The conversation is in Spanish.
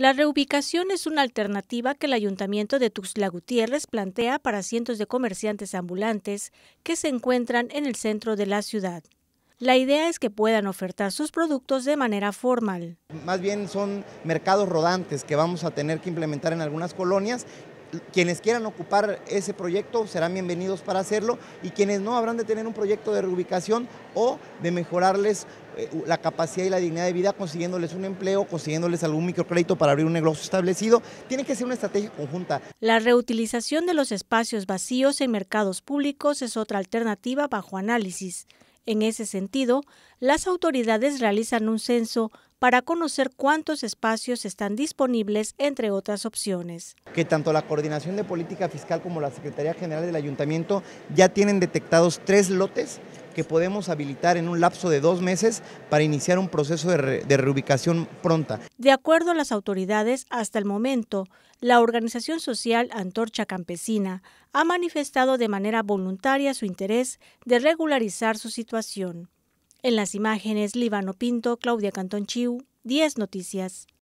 La reubicación es una alternativa que el ayuntamiento de Tuxtla Gutiérrez plantea para cientos de comerciantes ambulantes que se encuentran en el centro de la ciudad. La idea es que puedan ofertar sus productos de manera formal. Más bien son mercados rodantes que vamos a tener que implementar en algunas colonias. Quienes quieran ocupar ese proyecto serán bienvenidos para hacerlo y quienes no habrán de tener un proyecto de reubicación o de mejorarles eh, la capacidad y la dignidad de vida, consiguiéndoles un empleo, consiguiéndoles algún microcrédito para abrir un negocio establecido. Tiene que ser una estrategia conjunta. La reutilización de los espacios vacíos en mercados públicos es otra alternativa bajo análisis. En ese sentido, las autoridades realizan un censo para conocer cuántos espacios están disponibles, entre otras opciones. Que tanto la Coordinación de Política Fiscal como la Secretaría General del Ayuntamiento ya tienen detectados tres lotes que podemos habilitar en un lapso de dos meses para iniciar un proceso de, reubicación pronta. De acuerdo a las autoridades, hasta el momento, la organización social Antorcha Campesina ha manifestado de manera voluntaria su interés de regularizar su situación. En las imágenes, Líbano Pinto, Claudia Cantón Chiu, 10 Noticias.